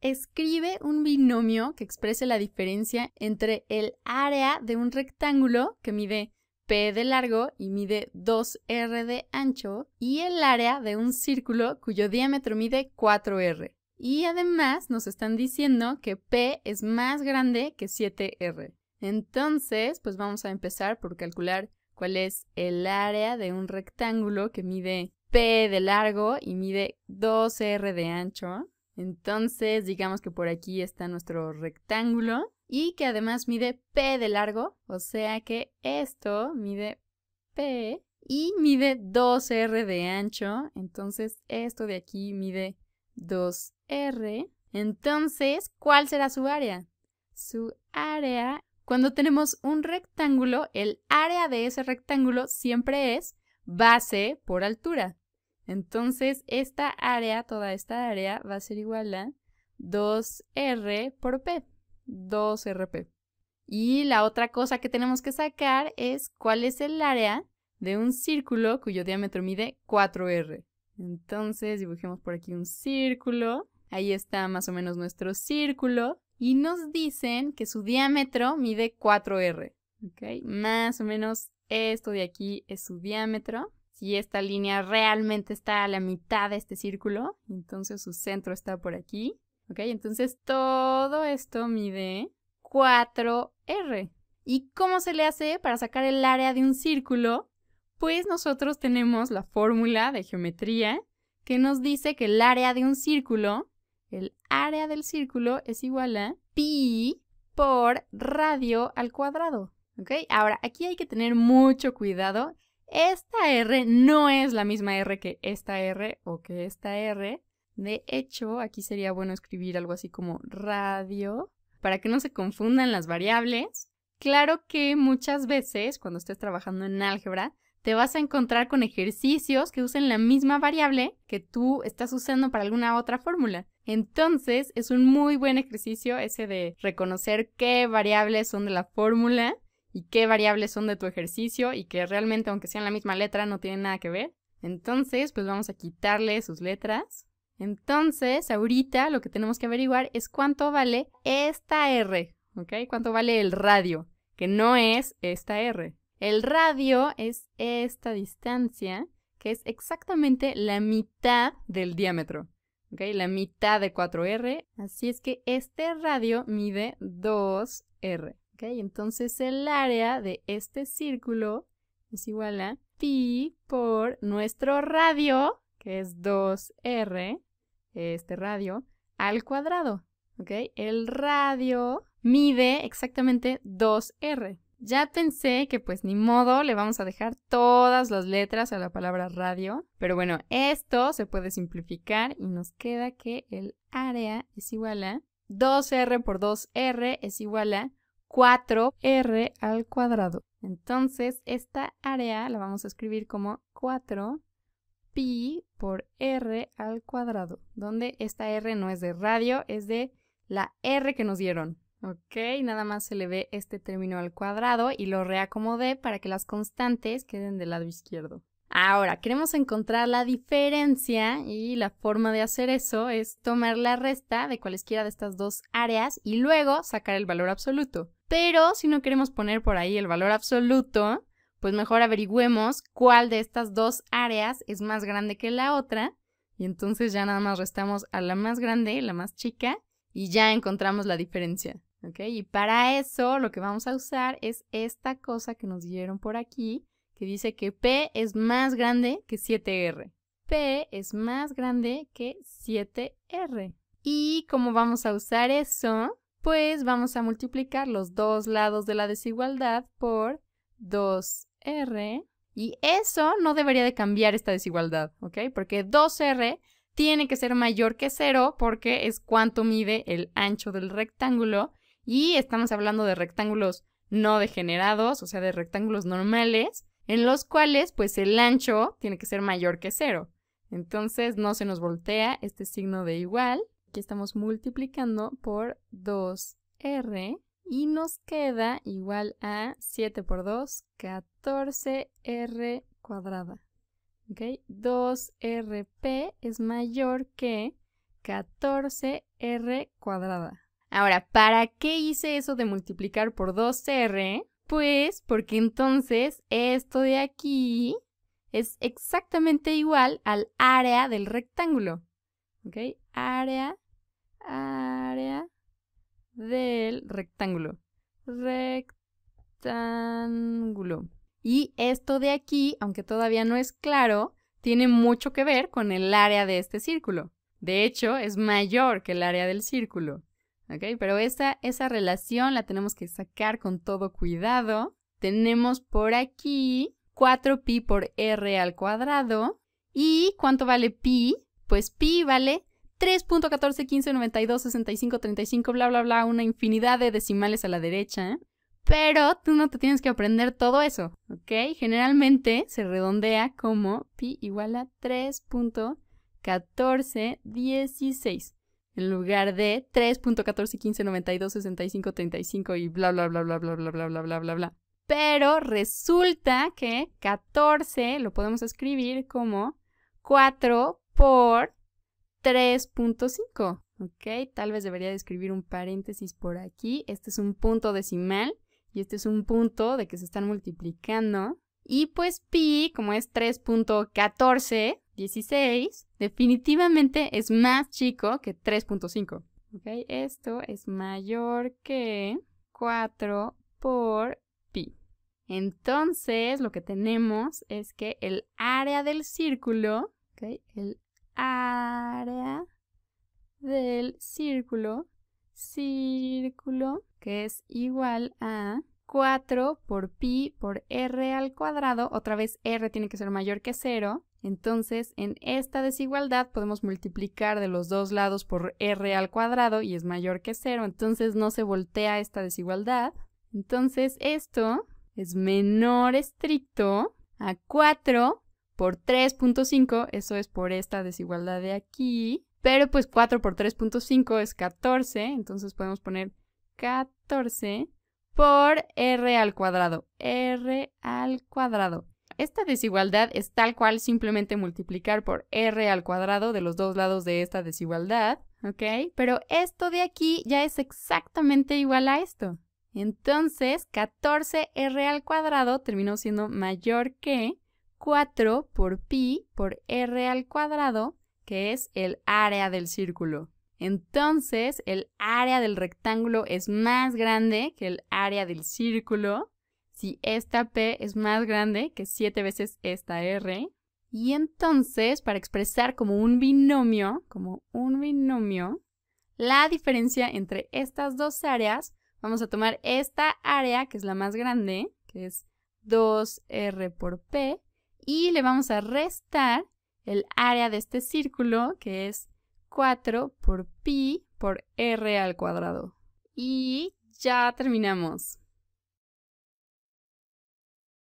Escribe un binomio que exprese la diferencia entre el área de un rectángulo que mide P de largo y mide 2R de ancho y el área de un círculo cuyo diámetro mide 4R. Y además nos están diciendo que P es más grande que 7R. Entonces, pues vamos a empezar por calcular cuál es el área de un rectángulo que mide P de largo y mide 2R de ancho. Entonces, digamos que por aquí está nuestro rectángulo y que además mide P de largo, o sea que esto mide P y mide 2R de ancho, entonces esto de aquí mide 2R. Entonces, ¿cuál será su área? Su área, cuando tenemos un rectángulo, el área de ese rectángulo siempre es base por altura. Entonces, esta área, toda esta área, va a ser igual a 2R por P. 2RP. Y la otra cosa que tenemos que sacar es cuál es el área de un círculo cuyo diámetro mide 4R. Entonces, dibujemos por aquí un círculo. Ahí está más o menos nuestro círculo. Y nos dicen que su diámetro mide 4R. ¿Ok? Más o menos esto de aquí es su diámetro si esta línea realmente está a la mitad de este círculo, entonces su centro está por aquí. ¿Ok? Entonces todo esto mide 4R. ¿Y cómo se le hace para sacar el área de un círculo? Pues nosotros tenemos la fórmula de geometría que nos dice que el área de un círculo, el área del círculo es igual a pi por radio al cuadrado. ¿Ok? Ahora, aquí hay que tener mucho cuidado esta R no es la misma R que esta R o que esta R. De hecho, aquí sería bueno escribir algo así como radio para que no se confundan las variables. Claro que muchas veces cuando estés trabajando en álgebra te vas a encontrar con ejercicios que usen la misma variable que tú estás usando para alguna otra fórmula. Entonces es un muy buen ejercicio ese de reconocer qué variables son de la fórmula y qué variables son de tu ejercicio y que realmente, aunque sean la misma letra, no tienen nada que ver. Entonces, pues vamos a quitarle sus letras. Entonces, ahorita lo que tenemos que averiguar es cuánto vale esta R, ¿ok? ¿Cuánto vale el radio? Que no es esta R. El radio es esta distancia, que es exactamente la mitad del diámetro, ¿ok? La mitad de 4R. Así es que este radio mide 2R. ¿Ok? Entonces el área de este círculo es igual a pi por nuestro radio, que es 2r, este radio, al cuadrado. ¿Ok? El radio mide exactamente 2r. Ya pensé que pues ni modo, le vamos a dejar todas las letras a la palabra radio. Pero bueno, esto se puede simplificar y nos queda que el área es igual a 2r por 2r es igual a 4r al cuadrado. Entonces, esta área la vamos a escribir como 4 pi por r al cuadrado, donde esta r no es de radio, es de la r que nos dieron. Ok, nada más se le ve este término al cuadrado y lo reacomodé para que las constantes queden del lado izquierdo. Ahora, queremos encontrar la diferencia y la forma de hacer eso es tomar la resta de cualesquiera de estas dos áreas y luego sacar el valor absoluto. Pero si no queremos poner por ahí el valor absoluto, pues mejor averigüemos cuál de estas dos áreas es más grande que la otra. Y entonces ya nada más restamos a la más grande, la más chica, y ya encontramos la diferencia. Y para eso lo que vamos a usar es esta cosa que nos dieron por aquí, que dice que P es más grande que 7R. P es más grande que 7R. ¿Y cómo vamos a usar eso? pues vamos a multiplicar los dos lados de la desigualdad por 2r. Y eso no debería de cambiar esta desigualdad, ¿ok? Porque 2r tiene que ser mayor que 0 porque es cuánto mide el ancho del rectángulo. Y estamos hablando de rectángulos no degenerados, o sea, de rectángulos normales, en los cuales pues el ancho tiene que ser mayor que 0. Entonces no se nos voltea este signo de igual. Aquí estamos multiplicando por 2r y nos queda igual a 7 por 2, 14r cuadrada. ¿Ok? 2rp es mayor que 14r cuadrada. Ahora, ¿para qué hice eso de multiplicar por 2r? Pues porque entonces esto de aquí es exactamente igual al área del rectángulo. ¿ok? Área, área del rectángulo. Rectángulo. Y esto de aquí, aunque todavía no es claro, tiene mucho que ver con el área de este círculo. De hecho, es mayor que el área del círculo. ¿ok? Pero esa, esa relación la tenemos que sacar con todo cuidado. Tenemos por aquí 4pi por r al cuadrado. ¿Y cuánto vale pi? pues pi vale 3.1415926535, bla, bla, bla, una infinidad de decimales a la derecha. Pero tú no te tienes que aprender todo eso, ¿ok? Generalmente se redondea como pi igual a 3.1416 en lugar de 3.1415926535 y bla, bla, bla, bla, bla, bla, bla, bla, bla, bla, bla. Pero resulta que 14 lo podemos escribir como 4 por 3.5. ¿Ok? Tal vez debería escribir un paréntesis por aquí. Este es un punto decimal y este es un punto de que se están multiplicando. Y pues pi, como es 3.14, 16, definitivamente es más chico que 3.5. ¿Ok? Esto es mayor que 4 por pi. Entonces, lo que tenemos es que el área del círculo, ¿ok? El área del círculo, círculo, que es igual a 4 por pi por r al cuadrado, otra vez r tiene que ser mayor que 0, entonces en esta desigualdad podemos multiplicar de los dos lados por r al cuadrado y es mayor que 0, entonces no se voltea esta desigualdad. Entonces esto es menor estricto a 4 por 3.5, eso es por esta desigualdad de aquí, pero pues 4 por 3.5 es 14, entonces podemos poner 14 por r al cuadrado, r al cuadrado. Esta desigualdad es tal cual simplemente multiplicar por r al cuadrado de los dos lados de esta desigualdad, ¿ok? Pero esto de aquí ya es exactamente igual a esto. Entonces, 14r al cuadrado terminó siendo mayor que 4 por pi por r al cuadrado, que es el área del círculo. Entonces, el área del rectángulo es más grande que el área del círculo. Si esta p es más grande que 7 veces esta r. Y entonces, para expresar como un binomio, como un binomio, la diferencia entre estas dos áreas, vamos a tomar esta área, que es la más grande, que es 2r por p, y le vamos a restar el área de este círculo, que es 4 por pi por r al cuadrado. Y ya terminamos.